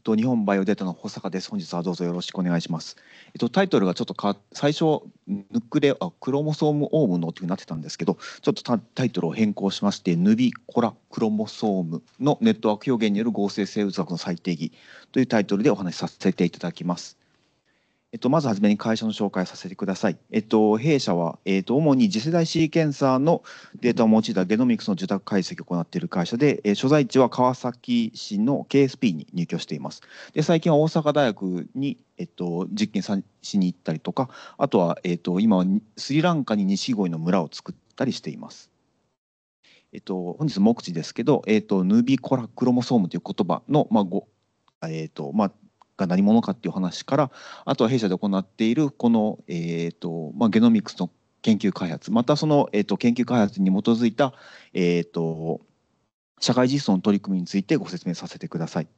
えっと、日本バイオデータの保坂です。本日はどうぞよろしくお願いします。えっと、タイトルがちょっとか最初、ヌクレあクロモソームオームのってなってたんですけど、ちょっとタイトルを変更しまして、ヌビコラクロモソームのネットワーク表現による合成生物学の最定義というタイトルでお話しさせていただきます。えっと、まずはじめに会社の紹介させてください。えっと、弊社は、えっと、主に次世代シーケンサーのデータを用いたゲノミクスの受託解析を行っている会社で、え所在地は川崎市の KSP に入居しています。で、最近は大阪大学に、えっと、実験しに行ったりとか、あとは、えっと、今はスリランカに西鯉の村を作ったりしています。えっと、本日目次ですけど、えっと、ヌビコラクロモソームという言葉の、まあ、ごえっとまあ、が何者かっていう話からあとは弊社で行っているこの、えーとまあ、ゲノミクスの研究開発またその、えーと、研究開発に基づいた、えーと社会実装の取り組みについてご説明させてください。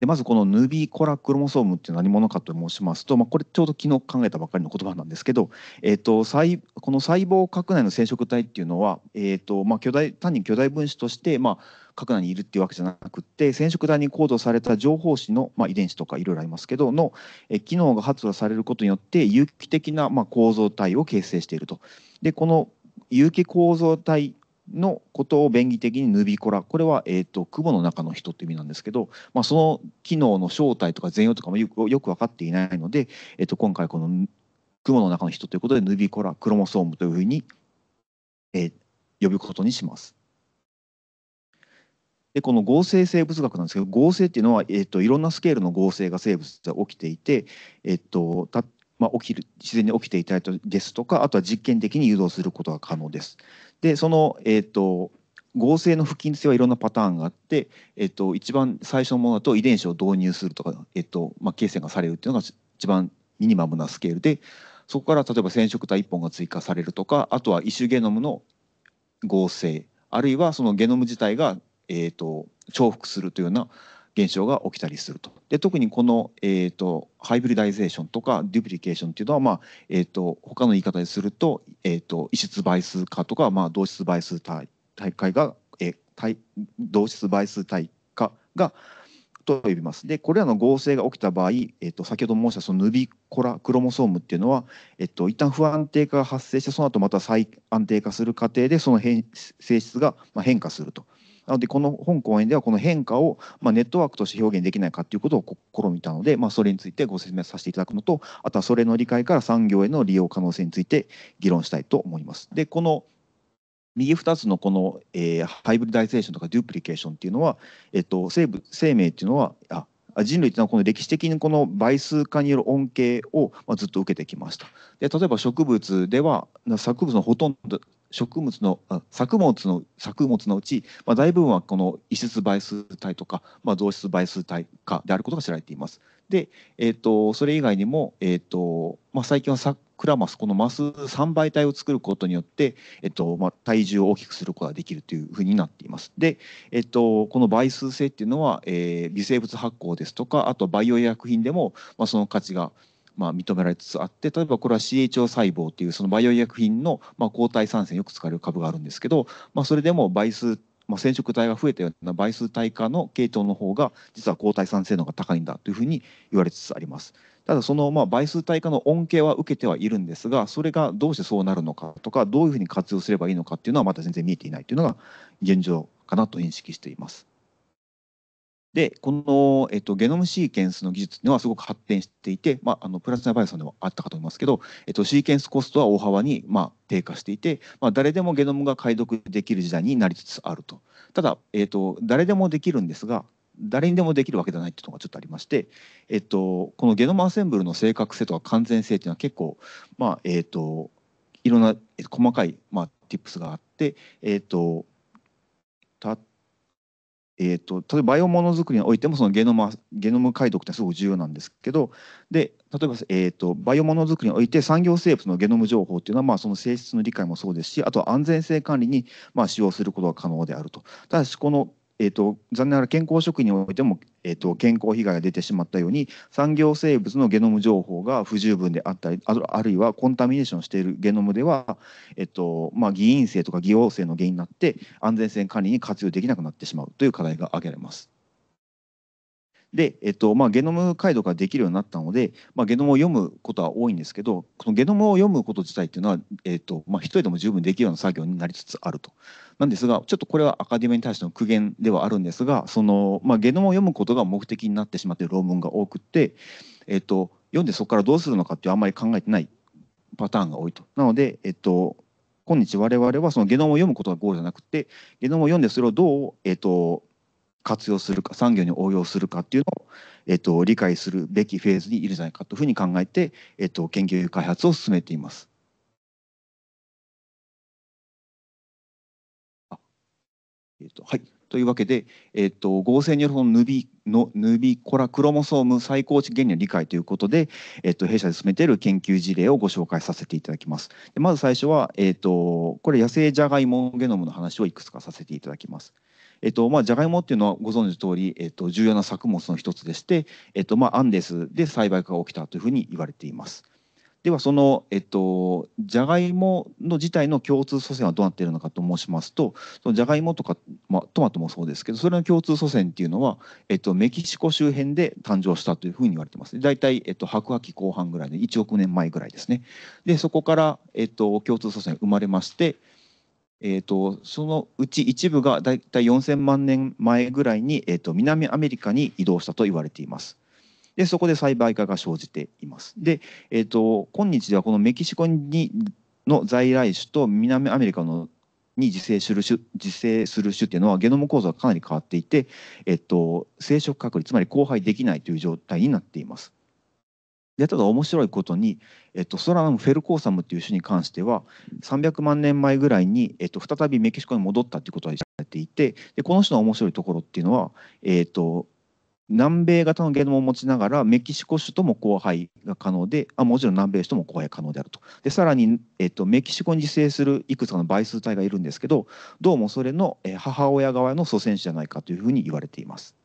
でまずこのヌビコラクロモソームって何者かと申しますと、まあ、これちょうど昨日考えたばかりの言葉なんですけど、えーと、細この細胞核内の染色体っていうのは、えーとまあ、巨大単に巨大分子として、まあ、核内にいるっていうわけじゃなくて染色体にコードされた情報子の、まあ、遺伝子とかいろいろありますけどの、え機能が発露されることによって有機的な、まあ、構造体を形成していると。でこの有機構造体のことを便宜的にヌビコラこれは、えーと、雲の中の人って意味なんですけど、まあ、その機能の正体とか全容とかもよくよく分かっていないので、えーと、今回この雲の中の人ということでヌビコラクロモソームというふうに、えー、呼ぶことにします。でこの合成生物学なんですけど合成っていうのは、えーと、いろんなスケールの合成が生物で起きていて、えー、とまあ、起きる自然に起きていたりいですとかあとは実験的に誘導することが可能です。でその、えーと、合成の不均性はいろんなパターンがあって、えーと、一番最初のものだと遺伝子を導入するとか、えーとまあ、形成がされるっていうのが一番ミニマムなスケールでそこから例えば染色体1本が追加されるとかあとは異種ゲノムの合成あるいはそのゲノム自体が、えーと重複するというような現象が起きたりすると。で特にこの、えーと、ハイブリダイゼーションとかデュプリケーションというのは、まあえーと、他の言い方ですると,、えーと、異質倍数化とか、まあ、同質倍数大会が、えー、対同質倍数対化がと呼びます。でこれらの合成が起きた場合、えー、と先ほど申したそのヌビコラクロモソームっていうのは、えー、と一旦不安定化が発生してその後また再安定化する過程でその変性質が変化すると。なのでこの本講演ではこの変化を、まあ、ネットワークとして表現できないかということを試みたので、まあ、それについてご説明させていただくのとあとはそれの理解から産業への利用可能性について議論したいと思います。でこの右2つのこの、えー、ハイブリダイゼーションとかデュプリケーションっていうのは、えっと、生物生命っていうのはあ人類というのはこの歴史的にこの倍数化による恩恵をずっと受けてきました。で例えば植物では作物のほとんど食物の作物の作物のうち、まあ、大部分はこの異質倍数体とか、まあ、増質倍数体化であることが知られています。で、えーと、それ以外にも、えーとまあ、最近はサクラマスこのマス3倍体を作ることによって、えーとまあ、体重を大きくすることができるというふうになっています。で、えーと、とこの倍数性っていうのは、えー、微生物発酵ですとかあとバイオ医薬品でも、まあ、その価値がまあ、認められつつあって例えばこれは CHO 細胞っていうそのバイオ医薬品の、まあ、抗体酸性よく使われる株があるんですけど、まあ、それでも倍数まあ、染色体が増えたような倍数体化の系統の方が実は抗体酸性能が高いんだというふうに言われつつあります。ただそのまあ倍数体化の恩恵は受けてはいるんですがそれがどうしてそうなるのかとかどういうふうに活用すればいいのかっていうのはまだ全然見えていないというのが現状かなと認識しています。で、この、えっと、ゲノムシーケンスの技術っていうのはすごく発展していて、まあ、あのプラチナバイオさんでもあったかと思いますけど、えっと、シーケンスコストは大幅に、まあ、低下していて、まあ、誰でもゲノムが解読できる時代になりつつあると。ただ、えっと、誰でもできるんですが、誰にでもできるわけではないっていうのがちょっとありまして、えっと、このゲノムアセンブルの正確性とか完全性っていうのは結構、まあえっと、いろんな細かい、まあ、ティップスがあって、えっとえーと、例えばバイオものづくりにおいてもそのゲノムゲノム解読ってすごく重要なんですけどで例えば、えーと、とバイオものづくりにおいて産業生物のゲノム情報っていうのは、まあ、その性質の理解もそうですしあとは安全性管理に、まあ、使用することが可能であるとただしこのえーと、残念ながら健康食品においても、えーと、健康被害が出てしまったように産業生物のゲノム情報が不十分であったりあるいはコンタミネーションしているゲノムでは、えーとまあ、偽陰性とか偽陽性の原因になって安全性管理に活用できなくなってしまうという課題が挙げられます。で、えっとまあ、ゲノム解読ができるようになったので、まあ、ゲノムを読むことは多いんですけどこのゲノムを読むこと自体っていうのは、えっとまあ、一人でも十分できるような作業になりつつあると。なんですがちょっとこれはアカデミーに対しての苦言ではあるんですがその、まあ、ゲノムを読むことが目的になってしまっている論文が多くて、えっと、読んでそこからどうするのかっていうあんまり考えてないパターンが多いと。なので、えっと、今日我々はそのゲノムを読むことがゴールじゃなくてゲノムを読んでそれをどう、えっと活用するか産業に応用するかっていうのを、えっと、理解するべきフェーズにいるんじゃないかというふうに考えて、えっと、研究開発を進めています。えっと、はい。というわけで、えっと、合成によるこのヌビのヌビコラクロモソーム再構築原理の理解ということで、えっと、弊社で進めている研究事例をご紹介させていただきます。でまず最初は、えっと、これ野生ジャガイモゲノムの話をいくつかさせていただきます。えっとまあ、じゃがいもっていうのはご存知の通り、えっと、重要な作物の一つでして、えっとまあ、アンデスで栽培が起きたというふうに言われています。ではその、えっと、じゃがいもの自体の共通祖先はどうなっているのかと申しますとそのじゃがいもとか、まあ、トマトもそうですけどそれの共通祖先っていうのは、えっと、メキシコ周辺で誕生したというふうに言われてます大体、えっと、白亜紀後半ぐらいの1億年前ぐらいですねでそこから、えっと、共通祖先が生まれましてえーと、そのうち一部が大体4000万年前ぐらいに、えーと、南アメリカに移動したと言われています。でそこで栽培化が生じています。で、えーと、今日ではこのメキシコにの在来種と南アメリカのに自生する種自生する種っていうのはゲノム構造がかなり変わっていて、えと、生殖確率つまり交配できないという状態になっています。でただ面白いことに、えっと、ソラナム・フェルコーサムという種に関しては300万年前ぐらいに、えっと、再びメキシコに戻ったということが知られていてでこの種の面白いところっていうのは、えっと、南米型のゲノムを持ちながらメキシコ種とも交配が可能であもちろん南米種とも交配可能であるとでさらに、えっと、メキシコに自生するいくつかの倍数体がいるんですけどどうもそれの母親側の祖先種じゃないかというふうに言われています。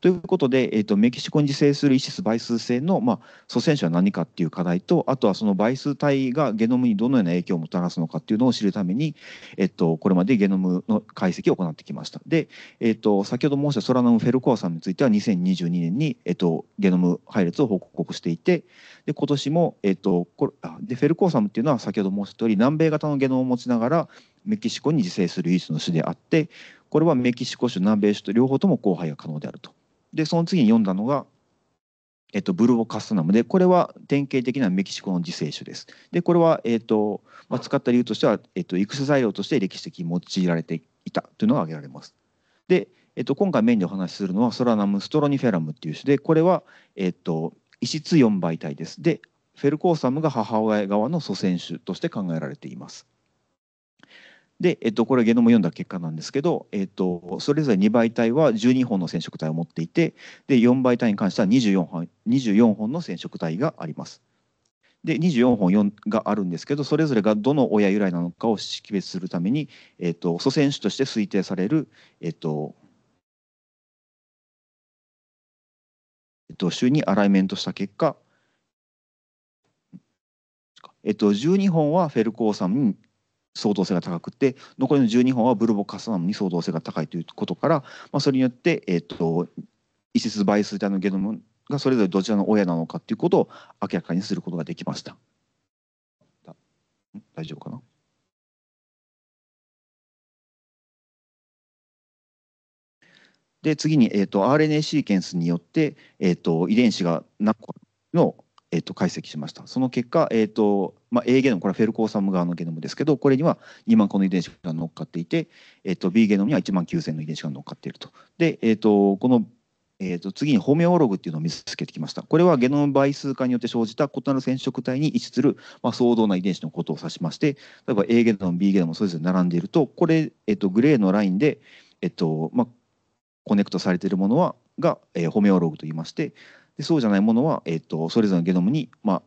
ということで、えーと、メキシコに自生するイシス倍数性の、まあ、祖先種は何かっていう課題とあとはその倍数体がゲノムにどのような影響をもたらすのかっていうのを知るために、えーと、これまでゲノムの解析を行ってきましたで、えーと、先ほど申したソラノムフェルコアさんについては2022年に、えー、とゲノム配列を報告していてで今年も、えー、とこれでフェルコアサムっていうのは先ほど申した通り南米型のゲノムを持ちながらメキシコに自生するイーの種であってこれはメキシコ州、南米州と両方とも交配が可能であると。で、その次に読んだのが、えっと、ブルボカスナムで、これは典型的なメキシコの自生種です。で、これは、えっとまあ、使った理由としては、えっと、育種材料として歴史的に用いられていたというのが挙げられます。で、えっと、今回メインでお話しするのはソラナムストロニフェラムっていう種で、これは、えっと、異質4倍体です。で、フェルコーサムが母親側の祖先種として考えられています。で、えっと、これゲノム読んだ結果なんですけど、えっと、それぞれ2倍体は12本の染色体を持っていてで4倍体に関しては24本 ,24 本の染色体があります。で24本があるんですけどそれぞれがどの親由来なのかを識別するために、えっと、祖先種として推定される、えっとえっと、種にアライメントした結果えっと、12本はフェルコーサム相当性が高くて残りの12本はブルボ・カスナムに相当性が高いということから、まあ、それによって、えーと、異質倍数体のゲノムがそれぞれどちらの親なのかということを明らかにすることができました。大丈夫かなで次に、えーと、RNA シーケンスによって、えーと、と遺伝子が何個のえー、と解析しました。その結果、えーとまあ、A ゲノム、これはフェルコーサム側のゲノムですけど、これには2万個の遺伝子が乗っかっていて、えー、と B ゲノムには1万9000の遺伝子が乗っかっていると。で、えー、とこのえー、と次にホメオログっていうのを見つけてきました。これはゲノム倍数化によって生じた異なる染色体に位置する、まあ、相当な遺伝子のことを指しまして、例えば A ゲノム、B ゲノムそれぞれ並んでいると、これ、えー、とグレーのラインで、えーとまあ、コネクトされているものはが、えー、ホメオログと言いまして、でそうじゃないものは、えーと、それぞれのゲノムに、まあ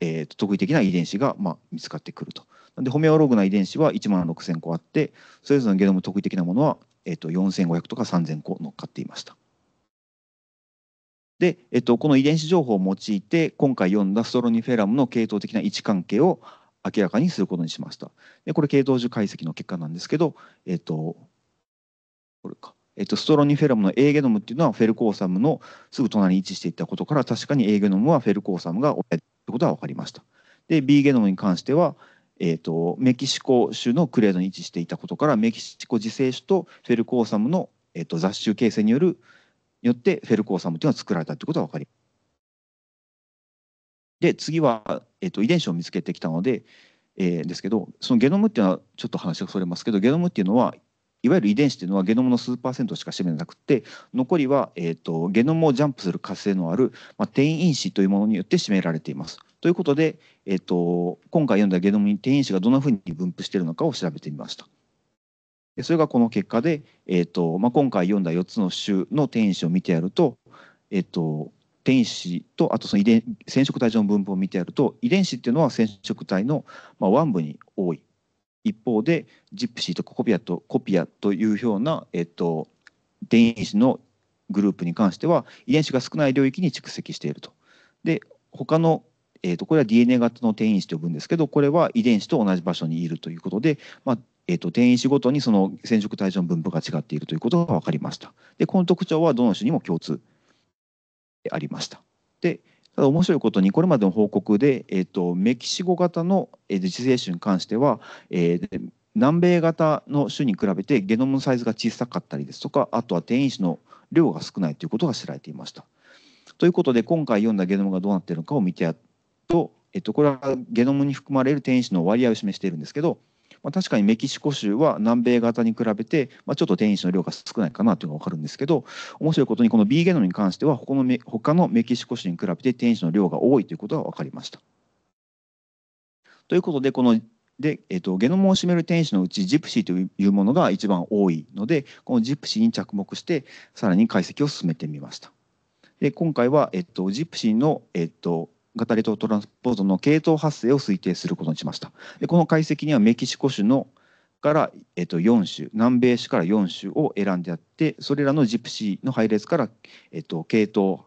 えーと、特異的な遺伝子が、まあ、見つかってくると。なんでホメオローグな遺伝子は1万6,000個あってそれぞれのゲノム特異的なものは、えーと、4,500とか3,000個乗っかっていました。で、えっと、この遺伝子情報を用いて今回読んだストロニフェラムの系統的な位置関係を明らかにすることにしました。でこれ系統樹解析の結果なんですけど、えっと、これかえっと、ストロニフェラムの A ゲノムっていうのはフェルコーサムのすぐ隣に位置していったことから確かに A ゲノムはフェルコーサムが親いうことは分かりました。で B ゲノムに関しては、えっと、メキシコ州のクレードに位置していたことからメキシコ自生種とフェルコーサムの、えっと、雑種形成によるよってフェルコーサムというのは作られたということが分かりまで次は、えっと、と遺伝子を見つけてきたので、えー、ですけどそのゲノムっていうのはちょっと話がそれますけどゲノムっていうのはいわゆる遺伝子っていうのはゲノムの数パーセントしか占めなくて残りは、えーと、ゲノムをジャンプする活性のある、まあ、転因子というものによって占められています。ということで、えーと、今回読んだゲノムに転因子がどんなふうに分布しているのかを調べてみました。それがこの結果で、えーとまあ、今回読んだ4つの種の転因子を見てやると,、えーと、と転移子とあとその遺伝染色体上の分布を見てやると遺伝子っていうのは染色体の、まあ、腕部に多い一方でジプシーとコピアとコピアというような、えっと、電子のグループに関しては遺伝子が少ない領域に蓄積していると。で他のえー、とこれは DNA 型の転移子と呼ぶんですけどこれは遺伝子と同じ場所にいるということで、まあえー、と転移子ごとにその染色体上の分布が違っているということが分かりました。でこの特徴はどの種にも共通でありました。でただ面白いことにこれまでの報告で、えーと、メキシコ型の自生種に関しては、えー、南米型の種に比べてゲノムのサイズが小さかったりですとかあとは転移種の量が少ないということが知られていました。ということで今回読んだゲノムがどうなっているのかを見てやると、えっと、これはゲノムに含まれる転移種の割合を示しているんですけどまあ、確かにメキシコ州は南米型に比べて、まあ、ちょっと移種の量が少ないかなというのが分かるんですけど面白いことにこの B ゲノムに関しては他のメ他のメキシコ州に比べて移種の量が多いということが分かりました。ということでこので、えっと、ゲノムを占める天使のうちジプシーというものが一番多いのでこのジプシーに着目してさらに解析を進めてみました。で今回は、えっ、と、ジプシーの、えっ、とタリとトランスポートの系統発生を推定することにしました。でこの解析にはメキシコ州のから、えっと、4種南米種から4種を選んであってそれらのジプシーの配列から、えっと、系統を、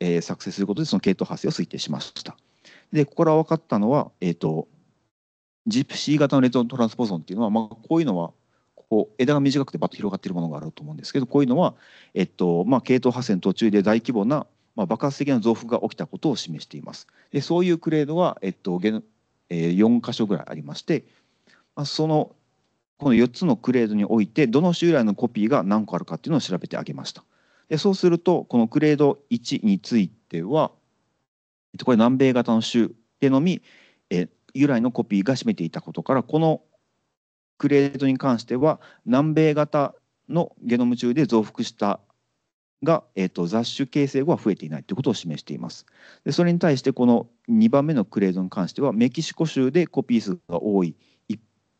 えー、作成することでその系統発生を推定しました。でここから分かったのは、えっと、ジプシー型のレトロトランスポゾンっていうのは、まあ、こういうのはここ、枝が短くてバッと広がっているものがあると思うんですけどこういうのは、えっとまあ、系統発生の途中で大規模なまあ、爆発的な増幅が起きたことを示しています。でそういうクレードは、えっとげえ4箇所ぐらいありまして、まあ、そのこの4つのクレードにおいてどの従来のコピーが何個あるかっていうのを調べてあげました。でそうするとこのクレード1については、えっと、これ南米型の州でのみ、え由来のコピーが占めていたことからこのクレードに関しては南米型のゲノム中で増幅したが、えーと、雑種形成後は増えていないということを示しています。でそれに対してこの2番目のクレードに関してはメキシコ州でコピー数が多い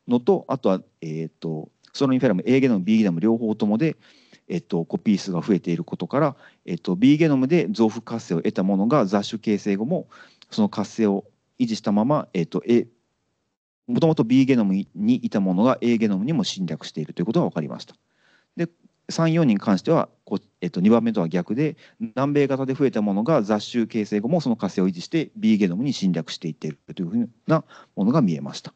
のとあとは、えーと、ソロインフェラム A ゲノム B ゲノム両方ともで、えーと、コピー数が増えていることから、えー、と B ゲノムで増幅活性を得たものが雑種形成後もその活性を維持したまま、えー、ともともと B ゲノムにいたものが A ゲノムにも侵略しているということが分かりました。で34に関してはこえっと、2番目とは逆で南米型で増えたものが雑種形成後もその活性を維持して B ゲノムに侵略していっているというふうなものが見えました。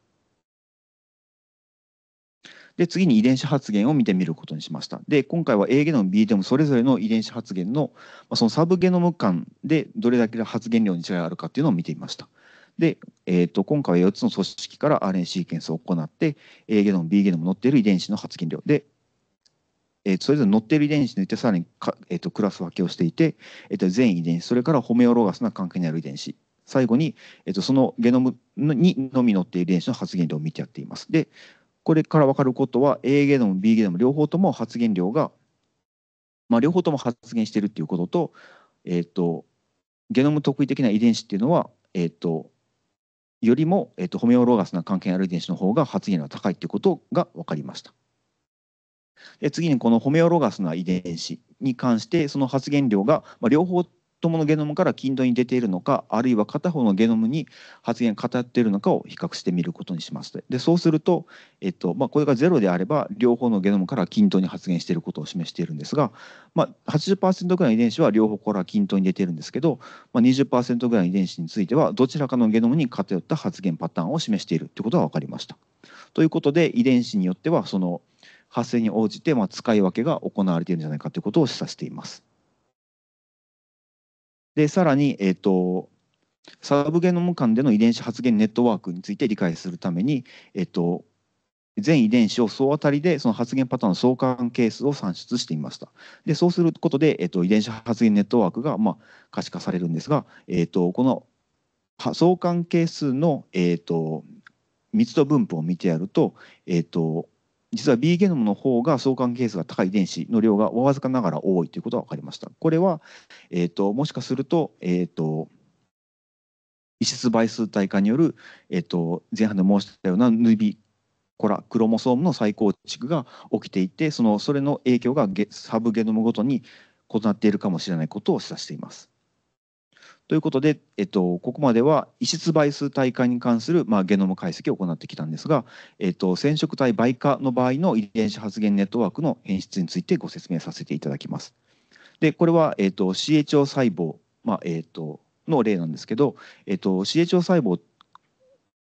で次に遺伝子発現を見てみることにしました。で今回は A ゲノム B ゲノムそれぞれの遺伝子発現の、まあ、そのサブゲノム間でどれだけ発現量に違いがあるかっていうのを見てみました。で、えーと、今回は4つの組織から RNA シーケンスを行って A ゲノム B ゲノム乗っている遺伝子の発現量でえー、それぞれ乗っている遺伝子によってさらにか、えー、とクラス分けをしていて、えー、と全遺伝子それからホメオロガスな関係にある遺伝子最後に、えー、とそのゲノムにのみ乗っている遺伝子の発現量を見てやっています。でこれから分かることは A ゲノム B ゲノム両方とも発現量が、まあ、両方とも発現しているということと,、えー、とゲノム特異的な遺伝子っていうのは、えー、とよりも、えー、とホメオロガスな関係にある遺伝子の方が発現量が高いということが分かりました。で次にこのホメオロガスな遺伝子に関してその発現量が、ま両方とものゲノムから均等に出ているのかあるいは片方のゲノムに発現偏っているのかを比較してみることにしますでそうすると、えっとまあ、これが0であれば両方のゲノムから均等に発現していることを示しているんですが、まあ、80%ぐらいの遺伝子は両方から均等に出ているんですけど、まあ20、20%ぐらいの遺伝子についてはどちらかのゲノムに偏った発現パターンを示しているということが分かりました。ということで遺伝子によってはその発生に応じて、まあ、使い分けが行われているんじゃないかということを示唆しています。で、さらに、えっ、ー、と、サブゲノム間での遺伝子発現ネットワークについて理解するために、えっ、ー、と、全遺伝子を総当たりでその発現パターンの相関係数を算出していました。で、そうすることで、えっ、ー、と、遺伝子発現ネットワークが、まあ、可視化されるんですが、えっ、と、この相関係数の、えっ、と、密度分布を見てやると、えっ、と、実は B ゲノムの方が相関係数が高い遺伝子の量がわずかながら多いということが分かりました。これは、えーと、もしかすると,、えーと、と異質倍数体化による、えーと、前半で申したようなヌビコラクロモソームの再構築が起きていてそのそれの影響がサブゲノムごとに異なっているかもしれないことを示唆しています。ということで、えっと、ここまでは異質倍数体化に関する、まあ、ゲノム解析を行ってきたんですが、えっと、染色体倍化の場合の遺伝子発現ネットワークの変質についてご説明させていただきます。でこれは、えっと、CHO 細胞、まあえっと、の例なんですけど、えっと、CHO 細胞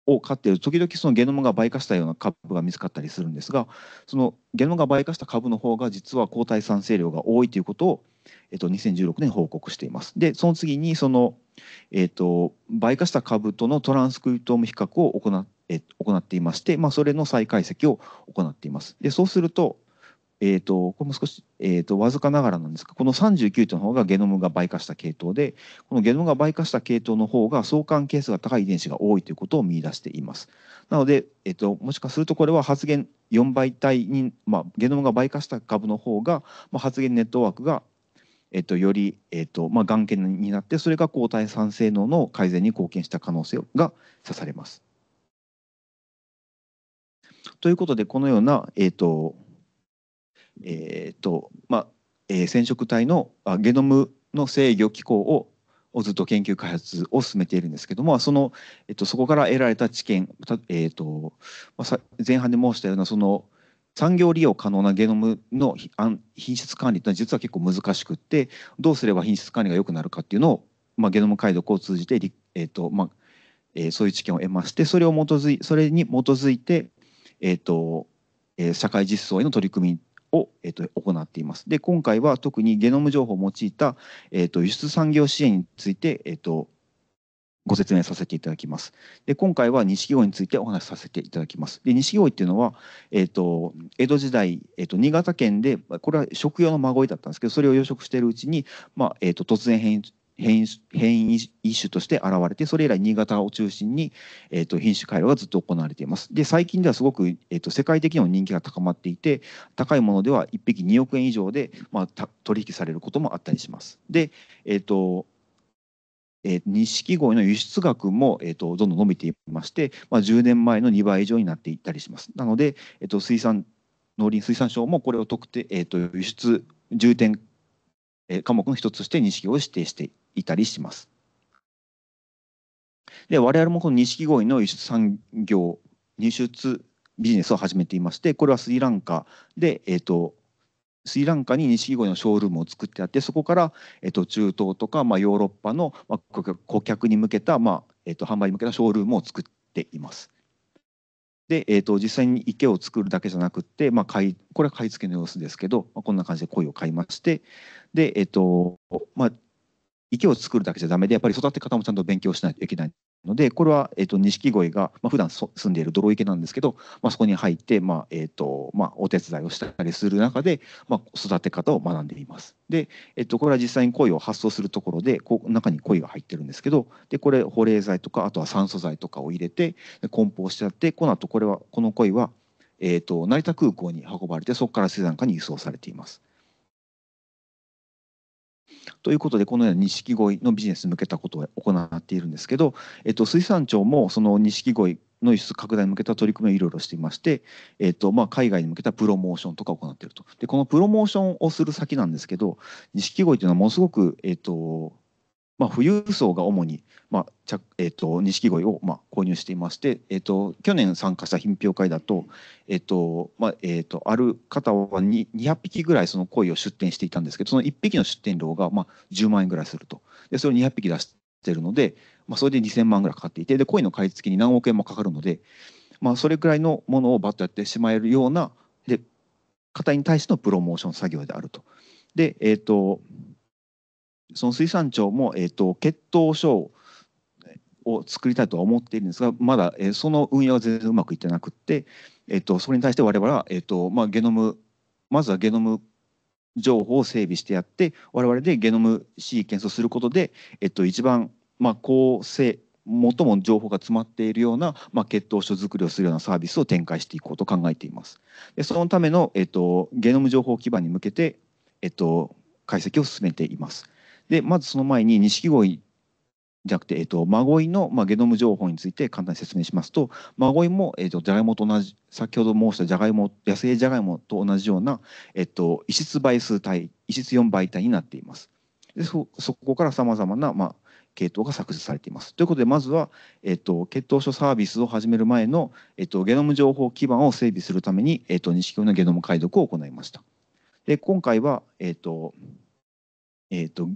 を飼っている時々そのゲノムが倍化したような株が見つかったりするんですがそのゲノムが倍化した株の方が実は抗体産生量が多いということをえっと、2016年報告しています。で、その次に、その、えっと、倍化した株とのトランスクリプトーム比較を行っえ行っていまして、まあ、それの再解析を行っています。で、そうすると、えっと、これも少し、えっと、わずかながらなんですがこの39というの方がゲノムが倍化した系統でこのゲノムが倍化した系統の方が相関係数が高い遺伝子が多いということを見出していますなので、えっと、ともしかするとこれは発現4倍体に、まあ、ゲノムが倍化した株の方が、まあ、発現ネットワークがえっと、より、えっとまあ、がん検になってそれが抗体酸性能の改善に貢献した可能性が指されます。ということでこのような、えっとえっとまあえ染色体のあゲノムの制御機構ををずっと研究開発を進めているんですけどもその、えっと、そこから得られた知見、えっとまあ、前半で申したようなその産業利用可能なゲノムの品質管理というのは実は結構難しくってどうすれば品質管理が良くなるかっていうのを、まあ、ゲノム解読を通じて、えーとまあえー、そういう知見を得ましてそれを基づいそれに基づいて、えーとえー、社会実装への取り組みを、えーと、行っています。で今回は特にゲノム情報を用いた、えーと、と輸出産業支援について、えーとご説明させていただきます。で今回は錦鯉についてお話しさせていただきます。で錦鯉っていうのは、えーと、江戸時代、えーと、新潟県でこれは食用の孫いだったんですけどそれを養殖しているうちに、まあえーと、突然変異変異変異種として現れてそれ以来新潟を中心に、えーと、品種改良がずっと行われていますで最近ではすごく、えーと、世界的にも人気が高まっていて高いものでは1匹2億円以上で、まあ、取引されることもあったりしますで、えーと錦鯉の輸出額も、えー、とどんどん伸びていまして、まあ、10年前の2倍以上になっていったりします。なので、えー、と水産農林水産省もこれを特定、えー、と輸出重点、えー、科目の一つとして錦鯉を指定していたりします。で我々もこの錦鯉の輸出産業、輸出ビジネスを始めていまして、これはスリランカで、えーとスリランカに錦鯉のショールームを作ってあってそこから、えっと、中東とか、まあ、ヨーロッパの、まあ、顧客に向けた、まあえっと、販売に向けたショールームを作っています。で、えっと、実際に池を作るだけじゃなくて、まあ、買いこれは買い付けの様子ですけど、まあ、こんな感じで鯉を買いましてで、えっとまあ、池を作るだけじゃダメでやっぱり育て方もちゃんと勉強しないといけないのでこれは錦鯉、が、まあ、普段住んでいる泥池なんですけど、まあ、そこに入って、まあえーとまあ、お手伝いをしたりする中で、まあ、育て方を学んでいます。で、えー、とこれは実際に鯉を発送するところでこ中に鯉が入ってるんですけどでこれ保冷剤とかあとは酸素剤とかを入れて梱包してあってこの後これはこの鯉は、えーと、成田空港に運ばれてそこから水産ラに輸送されています。ということでこのような錦鯉のビジネスに向けたことを行っているんですけど、えっと、水産庁もその錦鯉の輸出拡大に向けた取り組みをいろいろしていまして、えっとまあ、海外に向けたプロモーションとかを行っているとでこのプロモーションをする先なんですけど錦鯉というのはものすごく、えっと、まあ、富裕層が主に、まあえーと、錦鯉を、まあ、購入していまして、えーと、去年参加した品評会だと,、えーとまあえーと、ある方は200匹ぐらいその鯉を出店していたんですけどその1匹の出店料が、まあ、10万円ぐらいするとでそれを200匹出してるので、まあ、それで2000万ぐらいかかっていてで鯉の買い付けに何億円もかかるので、まあ、それくらいのものをバッとやってしまえるようなで方に対してのプロモーション作業であると。でえーとその水産庁も、えーと、血糖症を作りたいとは思っているんですがまだ、えー、その運用は全然うまくいってなくって、えーと、それに対して我々は、えーとまあ、ゲノムまずはゲノム情報を整備してやって我々でゲノムシーケンスをすることで、えっと、一番、まあ、高性最も情報が詰まっているような、まあ、血糖症作りをするようなサービスを展開していこうと考えています。でそのための、えっと、ゲノム情報基盤に向けて、えっと、解析を進めています。で、まずその前に錦鯉じゃなくて、えっと、孫いの、まあ、ゲノム情報について簡単に説明しますと、孫いも、えっと、じゃがいもと同じ、先ほど申したじゃがいも、野生じゃがいもと同じような、えっと、異質倍数体、異質4倍体になっています。でそそこからさまざまな、まあ、系統が作成されています。ということで、まずは、えっと、血統書サービスを始める前の、えっと、ゲノム情報基盤を整備するために、えっと、錦鯉のゲノム解読を行いました。で今回は、えっとえっと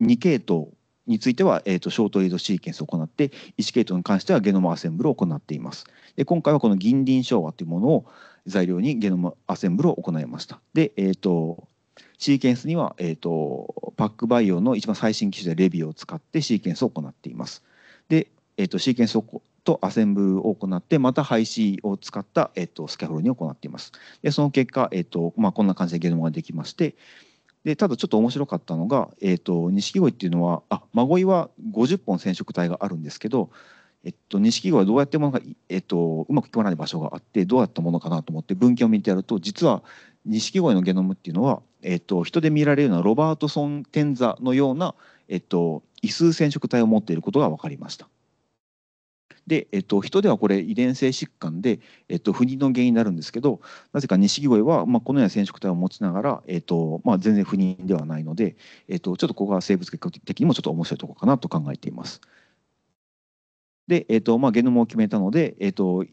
2系統については、えーと、ショートリードシーケンスを行って1系統に関してはゲノムアセンブルを行っていますで今回はこの銀鱗昭和というものを材料にゲノムアセンブルを行いましたで、えーと、シーケンスには、えーと、パックバイオの一番最新機種でレビューを使ってシーケンスを行っていますで、えー、とシーケンスをとアセンブルを行ってまた廃止を使った、えー、とスキャフロに行っていますでその結果、えーとまあ、こんな感じでゲノムができましてでただちょっと面白かったのが錦、えーと、鯉っていうのはあマゴイは50本染色体があるんですけどえっと、錦鯉はどうやってものが、えっと、うまく決まらない場所があってどうやったものかなと思って文献を見てやると実は錦鯉のゲノムっていうのは、えっと、人で見られるようなロバートソン・テンザのような、えっと、異数染色体を持っていることが分かりました。で、えっと、人ではこれ遺伝性疾患で、えっと、不妊の原因になるんですけどなぜか錦鯉は、まあ、このような染色体を持ちながら、えっとまあ、全然不妊ではないので、えっと、ちょっとここは生物学的にもちょっと面白いところかなと考えています。で、えっとまあ、ゲノムを決めたので、えっと、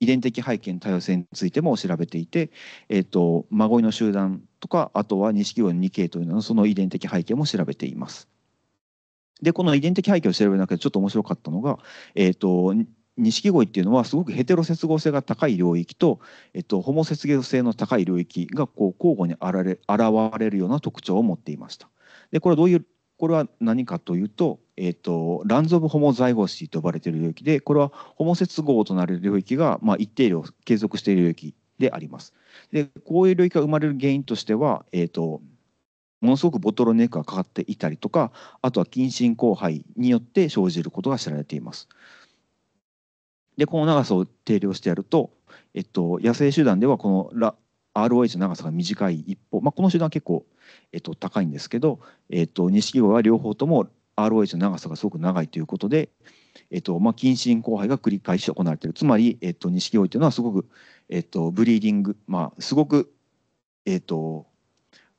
遺伝的背景の多様性についても調べていて、えっと、孫の集団とかあとは錦鯉の2系というののその遺伝的背景も調べています。でこの遺伝的背景を調べる中でちょっと面白かったのが、えーと、錦鯉っていうのはすごくヘテロ接合性が高い領域と、えっと、ホモ接合性の高い領域がこう交互に現れるような特徴を持っていました。でこれはどういうこれは何かというと,、えーと、ランズ・オブ・ホモ・ザイゴシーと呼ばれている領域でこれはホモ接合となる領域が、まあ、一定量継続している領域であります。でこういう領域が生まれる原因としては、えーとものすごくボトルネックがかかっていたりとかあとは近親交配によって生じることが知られています。でこの長さを定量してやると、えっと、野生集団ではこのラ ROH の長さが短い一方、まあ、この集団は結構、えっと、高いんですけど、えっと、錦鯉は両方とも ROH の長さがすごく長いということで、えっとまあ、近親交配が繰り返し行われているつまり、えっと、錦鯉というのはすごく、えっと、ブリーディング、まあ、すごく、えっと、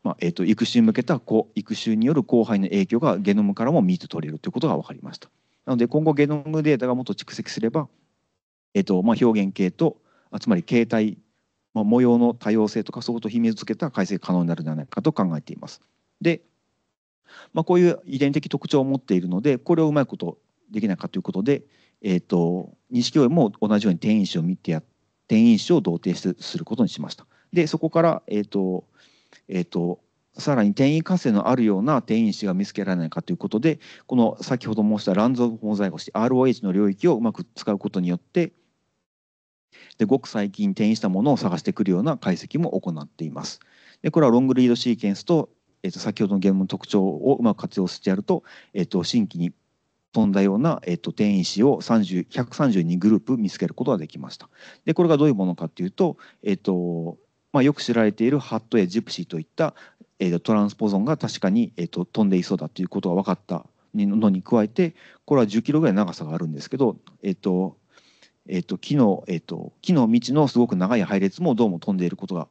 まあえーと、育種に向けた育種による交配の影響がゲノムからも見て取れるということが分かりました。なので今後ゲノムデータがもっと蓄積すれば、えーとまあ、表現系とつまり形態、まあ、模様の多様性とかそういうことを秘密付けた解析が可能になるんじゃないかと考えています。で、まあ、こういう遺伝的特徴を持っているのでこれをうまいことできないかということで、えーと、も同じように転移子を見てや転移子を同定することにしました。でそこから、えーとえーと、さらに転移活性のあるような転移子が見つけられないかということでこの先ほど申したランゾーモザイゴシ ROH の領域をうまく使うことによってでごく最近転移したものを探してくるような解析も行っています。でこれはロングリードシーケンスと,、えーと、先ほどのゲームの特徴をうまく活用してやると,、えーと、新規に飛んだような、えっと、転移子を132グループ見つけることができました。でこれがどういうものかっていうと、えっと、まあ、よく知られているハットやジプシーといった、えーと、トランスポゾンが確かに、えーと、飛んでいそうだということが分かったのに加えてこれは1 0キロぐらい長さがあるんですけど、えーとえーと、木の、えー、と木の道のすごく長い配列もどうも飛んでいることが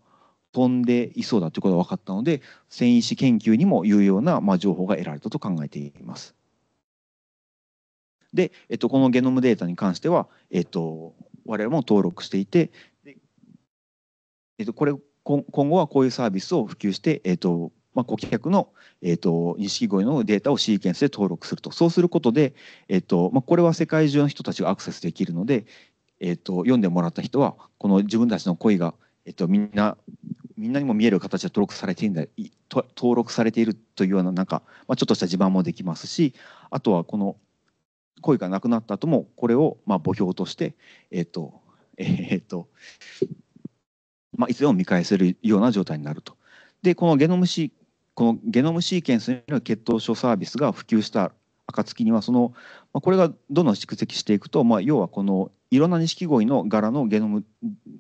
飛んでいそうだということが分かったので繊維子研究にも有用な、まあ、情報が得られたと考えています。で、えっと、このゲノムデータに関しては、えっと、我々も登録していて、えっと、これ今後はこういうサービスを普及して、えっとまあ、顧客の、えっと、錦鯉のデータをシーケンスで登録するとそうすることで、えっとまあ、これは世界中の人たちがアクセスできるので、えっと、読んでもらった人はこの自分たちの声が、えっと、みんなみんなにも見える形で登録されている登録されているというようななんか、まあ、ちょっとした地盤もできますしあとはこの声がなくなった後もこれをまあ墓標としてえっ、ー、とえっ、ー、とまあ、いつでも見返せるような状態になると。でこのゲノムシこのゲノムシーケンスによる血統書サービスが普及した暁にはその、まあ、これがどんどん蓄積していくと、まあ、要はこのいろんな錦鯉の柄のゲノム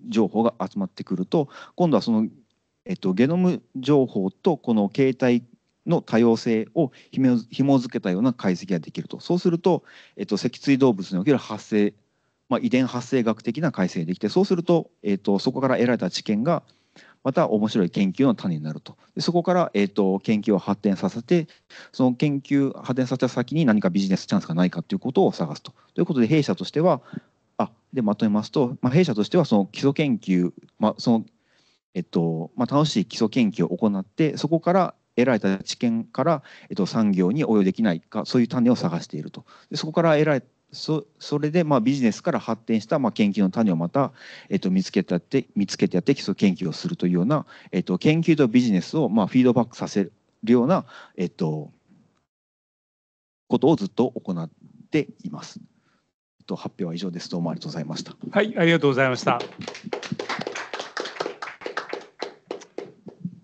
情報が集まってくると今度はその、えっと、ゲノム情報とこの携帯の多様性をひも付けたような解析ができるとそうすると、えっと、脊椎動物における発生まあ、遺伝発生学的な改正できてそうすると,、えーと、そこから得られた知見がまた面白い研究の種になるとでそこから、えーと、研究を発展させてその研究発展させた先に何かビジネスチャンスがないかということを探すと。ということで弊社としてはあでまとめますと、まあ、弊社としてはその基礎研究、まあそのえっとまあ、楽しい基礎研究を行ってそこから得られた知見から、えっと、産業に応用できないかそういう種を探しているとでそこから得られそそれでまあビジネスから発展したまあ研究の種をまた、えっと、見つけてやって見つけてやって基礎研究をするというような、えっと、研究とビジネスをまあフィードバックさせるような、えっと、ことをずっと行っています。と、発表は以上です。どうもありがとうございました。はい、ありがとうございました。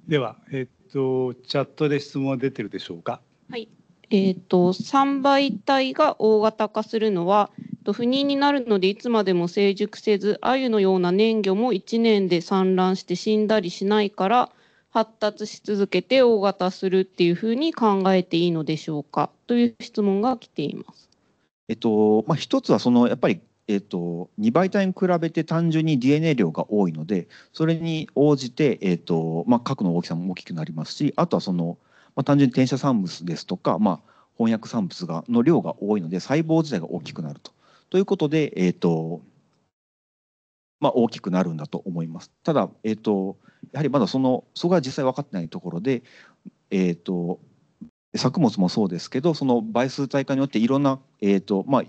では、えっと、チャットで質問は出てるでしょうか。はい、えーと、と3倍体が大型化するのは不妊になるのでいつまでも成熟せず鮎のような年魚も1年で産卵して死んだりしないから発達し続けて大型するっていうふうに考えていいのでしょうかという質問が来ています。えっとまあ、一つはそのやっぱりえっと、2倍体に比べて単純に DNA 量が多いのでそれに応じて、えっとまあ、核の大きさも大きくなりますしあとはそのまあ、単純に転写産物ですとか、まあ、翻訳産物がの量が多いので細胞自体が大きくなると。ということで、えーとまあ、大きくなるんだと思います。ただ、えーと、やはりまだそのそこは実際分かってないところで、えーと、作物もそうですけどその倍数体化によっていろんな、えーとまあ、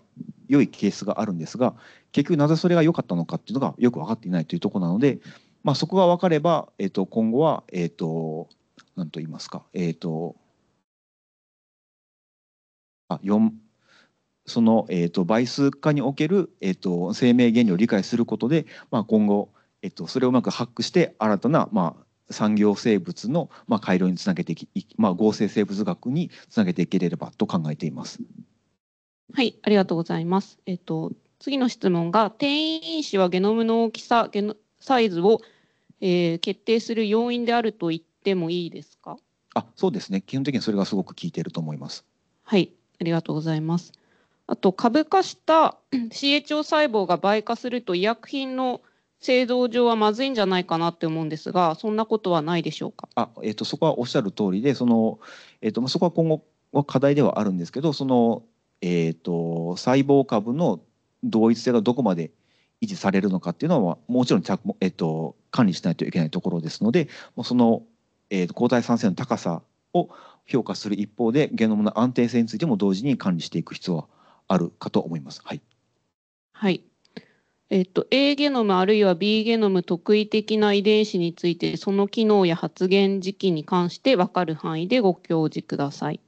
良いケースがあるんですが結局なぜそれが良かったのかっていうのがよく分かっていないというところなので、まあ、そこが分かれば、えーと、と今後は、えー、と何と言いますかえっ、ー、とあ4その、えーと、倍数化における、えーと、生命原理を理解することで、まあ、今後、えーと、それをうまくハックして新たな、まあ、産業生物の、まあ、改良につなげていき、まあ、合成生物学につなげていければと考えています。はい、ありがとうございます。えっ、ー、と次の質問が転因子はゲノムの大きさゲノサイズを、えー、決定する要因であると言てもいいですかあそうですね基本的にそれがすごく効いていると思いますはいありがとうございますあと株化した CHO 細胞が倍化すると医薬品の製造上はまずいんじゃないかなって思うんですがそんなことはないでしょうかあ、えーと、そこはおっしゃる通りでその、えーとそこは今後は課題ではあるんですけどその、えーと、細胞株の同一性がどこまで維持されるのかっていうのはもちろん、えーと、と管理しないといけないところですのでそのえー、抗体酸性の高さを評価する一方でゲノムの安定性についても同時に管理していく必要はあるかと思います。はい、はいえっと、A ゲノムあるいは B ゲノム特異的な遺伝子についてその機能や発現時期に関して分かる範囲でご教示ください。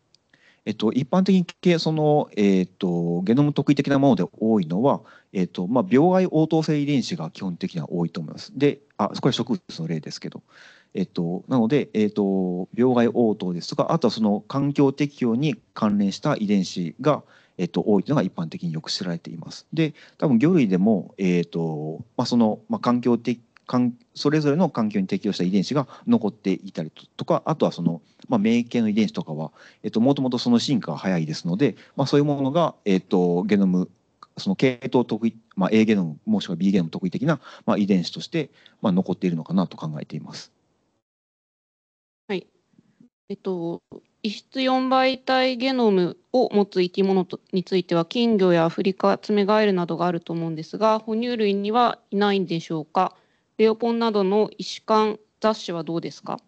えっと、一般的にその、えっと、ゲノム特異的なもので多いのは、えっとまあ、病害応答性遺伝子が基本的には多いと思います。であこれ植物の例ですけど。えっと、なので、えっと、病害応答ですとかあとはその環境適応に関連した遺伝子が、えっと、多いというのが一般的によく知られています。で多分魚類でも、えっとまあ、その、まあ、環境的それぞれの環境に適応した遺伝子が残っていたりとかあとはその、まあ、免疫系の遺伝子とかは、えっと、もともとその進化が早いですので、まあ、そういうものが、えっと、ゲノムその系統特異、まあ、A ゲノムもしくは B ゲノム特異的な、まあ、遺伝子として、まあ、残っているのかなと考えています。えっと、異質4倍体ゲノムを持つ生き物については金魚やアフリカツメガエルなどがあると思うんですが哺乳類にはいないんでしょうかレオポンなどの異種間雑誌はどうですか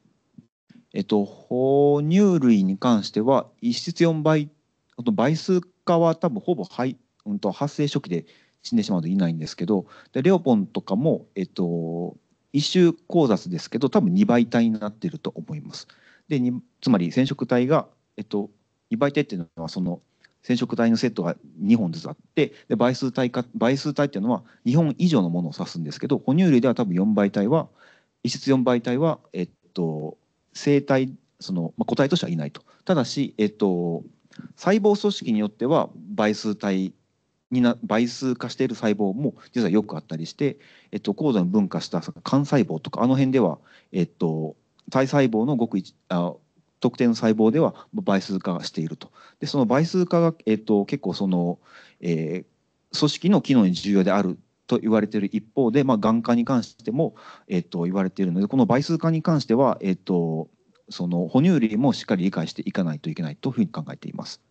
えっと、哺乳類に関しては異質4倍あと倍数化は多分ほぼ、はいうん、と発生初期で死んでしまうといないんですけどでレオポンとかも、えっと、一種交雑ですけど多分2倍体になっていると思います。でつまり染色体が、えっと、2倍体っていうのはその染色体のセットが2本ずつあってで倍数体か倍数体っていうのは2本以上のものを指すんですけど哺乳類では多分4倍体は異質4倍体は、えっと、生体その、まあ、個体としてはいないと。ただし、えっと、細胞組織によっては倍数体にな倍数化している細胞も実はよくあったりして、えっと、高度に分化した幹細胞とかあの辺では、えっと、体細胞のごく一あ特定の細胞では倍数化していると。でその倍数化が、えーと、結構その、えー、組織の機能に重要であると言われている一方で、まあ、眼科に関しても、えーと、言われているのでこの倍数化に関しては、えーと、その哺乳類もしっかり理解していかないといけないというふうに考えています。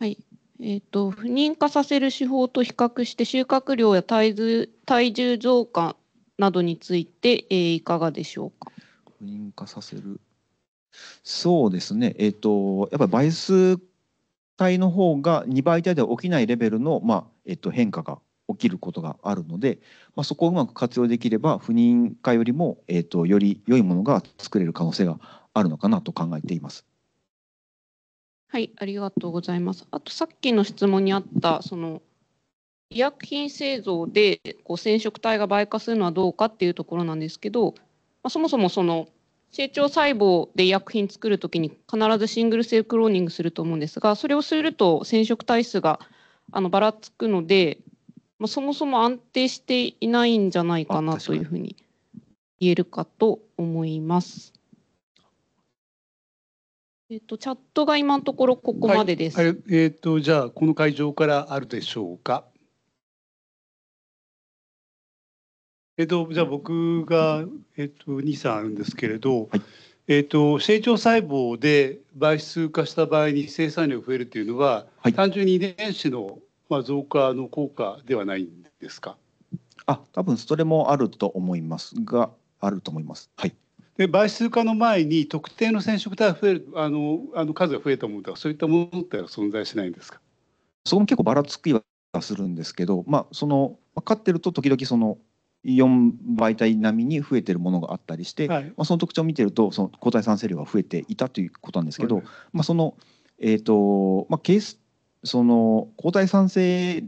はいえーと不妊化させる手法と比較して収穫量や体重体重増加などについて、えー、いかがでしょうか。不妊化させるそうですね、えーと、やっぱり倍数体の方が2倍体では起きないレベルの、まあえー、と変化が起きることがあるので、まあ、そこをうまく活用できれば不妊化よりも、えーと、とより良いものが作れる可能性があるのかなと考えています。はい、ありがとうございます。あとさっきの質問にあったその医薬品製造でこう染色体が倍化するのはどうかっていうところなんですけど、まあ、そもそもその成長細胞で医薬品作るときに必ずシングルセルクローニングすると思うんですがそれをすると染色体数があのばらつくので、まあ、そもそも安定していないんじゃないかなというふうに言えるかと思います。えっ、と、チャットが今のところここまでです。はい、えっ、ー、と、じゃあ、この会場からあるでしょうか。えっと、じゃあ僕が、えっと、2さんあるんですけれど、はい、えっと、成長細胞で倍数化した場合に生産量が増えるというのは、はい、単純に遺伝子の、まあ、増加の効果ではないんですかあ多分それもあると思いますがあると思います。はい、で倍数化の前に特定の染色体が増えるあのあの数が増えたものとかそういったものっては存在しないんですかそこも結構ばらつきはするんですけど、まあ、その分かってると時々その4媒体並みに増えてるものがあったりして、はい、まあ、その特徴を見てるとその抗体酸性量が増えていたということなんですけど、はい、まあ、その、えーとまあ、ケースその抗体酸性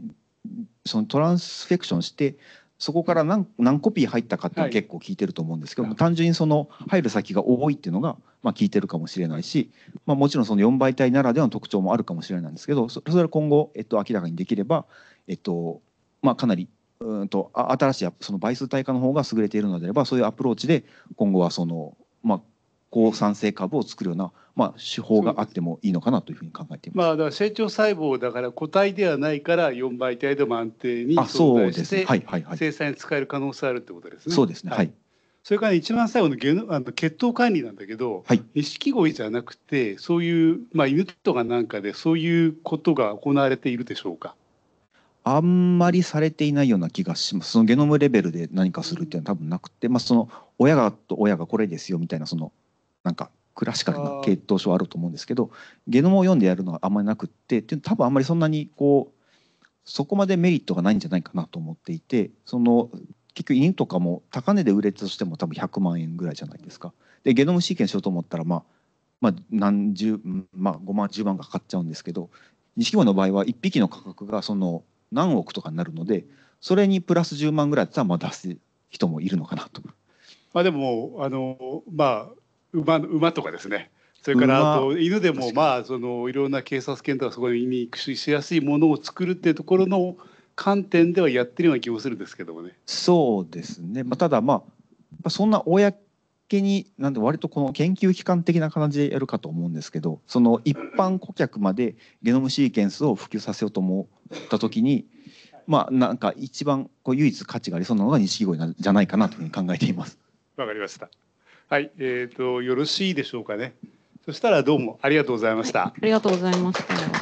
そのトランスフェクションしてそこから何何コピー入ったかっていうのは結構聞いてると思うんですけど、はい、単純にその入る先が多いっていうのが、まあ、聞いてるかもしれないし、まあ、もちろんその4媒体ならではの特徴もあるかもしれないんですけどそれは今後、えっと、明らかにできれば、えっとまあ、かなりうんと新しいその倍数対価の方が優れているのであればそういうアプローチで今後はその、まあ、抗酸性株を作るような、まあ、手法があってもいいのかなというふうに考えています、まあ、だから成長細胞だから個体ではないから4倍程でも安定に存在して、ねはいはいはい、生産に使える可能性あるってことですね。そうですね、はい、はい、それから、ね、一番最後のゲノあの血糖管理なんだけど、はい、錦鯉じゃなくてそういう、まあ、犬とかなんかでそういうことが行われているでしょうか。あんまりされていないような気がしますそのゲノムレベルで何かするっていうのは多分なくて、まあ、その親がと親がこれですよみたいなそのなんかクラシカルな系統書あると思うんですけどゲノムを読んでやるのはあんまりなくってって多分あんまりそんなにこうそこまでメリットがないんじゃないかなと思っていてその結局犬とかも高値で売れたとしても多分100万円ぐらいじゃないですか。でゲノムシーケンしようと思ったら、まあ、まあ何十、まあ、5万10万がかかっちゃうんですけど錦鯉の場合は1匹の価格がその何億とかになるのでそれにプラス10万ぐらいだったらまあ出す人もいるのかなと。まあ、でもあの、まあ、馬馬とかですねそれからあと犬でもまあそのいろんな警察犬とかそこに行くしやすいものを作るっていうところの観点ではやってるような気もするんですけどもね。そうですね、まあ、ただまあそんな公けになんで割とこの研究機関的な感じでやるかと思うんですけどその一般顧客までゲノムシーケンスを普及させようと思った時にまあなんか一番こう唯一価値がありそうなのが錦鯉じゃないかなというふうに考えています。わかりました。はい、えっ、ー、とよろしいでしょうかね。そしたらどうもありがとうございました。ありがとうございました。